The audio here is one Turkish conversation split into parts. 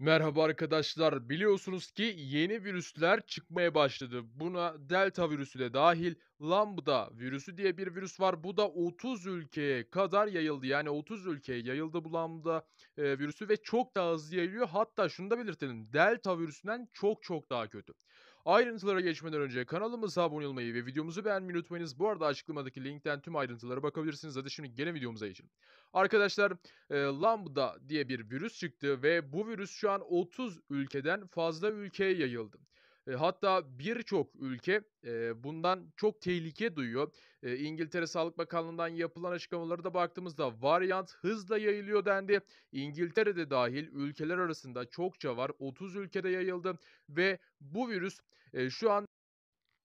Merhaba arkadaşlar. Biliyorsunuz ki yeni virüsler çıkmaya başladı. Buna delta virüsü de dahil lambda virüsü diye bir virüs var. Bu da 30 ülkeye kadar yayıldı. Yani 30 ülkeye yayıldı bu lambda e, virüsü ve çok daha hızlı yayılıyor. Hatta şunu da belirtelim. Delta virüsünden çok çok daha kötü. Ayrıntılara geçmeden önce kanalımıza abone olmayı ve videomuzu beğenmeyi unutmayınız. Bu arada açıklamadaki linkten tüm ayrıntılara bakabilirsiniz. Hadi şimdi gene videomuza geçelim. Arkadaşlar e, Lambda diye bir virüs çıktı ve bu virüs şu an 30 ülkeden fazla ülkeye yayıldı hatta birçok ülke bundan çok tehlike duyuyor. İngiltere Sağlık Bakanlığı'ndan yapılan açıklamalara da baktığımızda varyant hızla yayılıyor dendi. İngiltere'de dahil ülkeler arasında çokça var. 30 ülkede yayıldı ve bu virüs şu an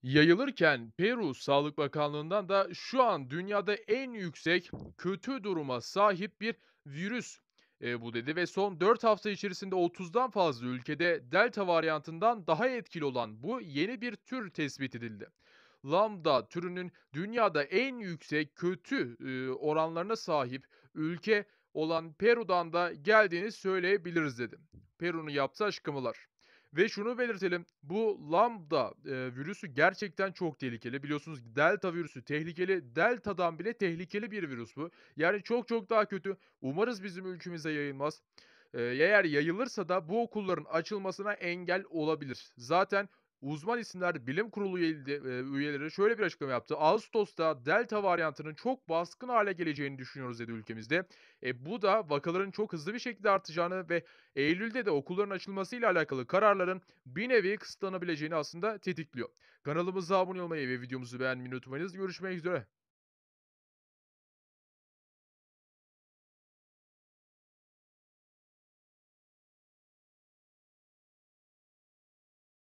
Yayılırken Peru Sağlık Bakanlığı'ndan da şu an dünyada en yüksek kötü duruma sahip bir virüs e, bu dedi ve son 4 hafta içerisinde 30'dan fazla ülkede delta varyantından daha etkili olan bu yeni bir tür tespit edildi. Lambda türünün dünyada en yüksek kötü e, oranlarına sahip ülke olan Peru'dan da geldiğini söyleyebiliriz dedim. Peru'nun yaptığı açıklamalar. Ve şunu belirtelim. Bu lambda e, virüsü gerçekten çok tehlikeli. Biliyorsunuz delta virüsü tehlikeli. Delta'dan bile tehlikeli bir virüs bu. Yani çok çok daha kötü. Umarız bizim ülkemize yayılmaz. E, eğer yayılırsa da bu okulların açılmasına engel olabilir. Zaten Uzman isimler bilim kurulu e, üyeleri şöyle bir açıklama yaptı. Ağustos'ta delta varyantının çok baskın hale geleceğini düşünüyoruz dedi ülkemizde. E, bu da vakaların çok hızlı bir şekilde artacağını ve Eylül'de de okulların açılmasıyla alakalı kararların bir nevi kısıtlanabileceğini aslında tetikliyor. Kanalımıza abone olmayı ve videomuzu beğenmeyi unutmayınız. Görüşmek üzere.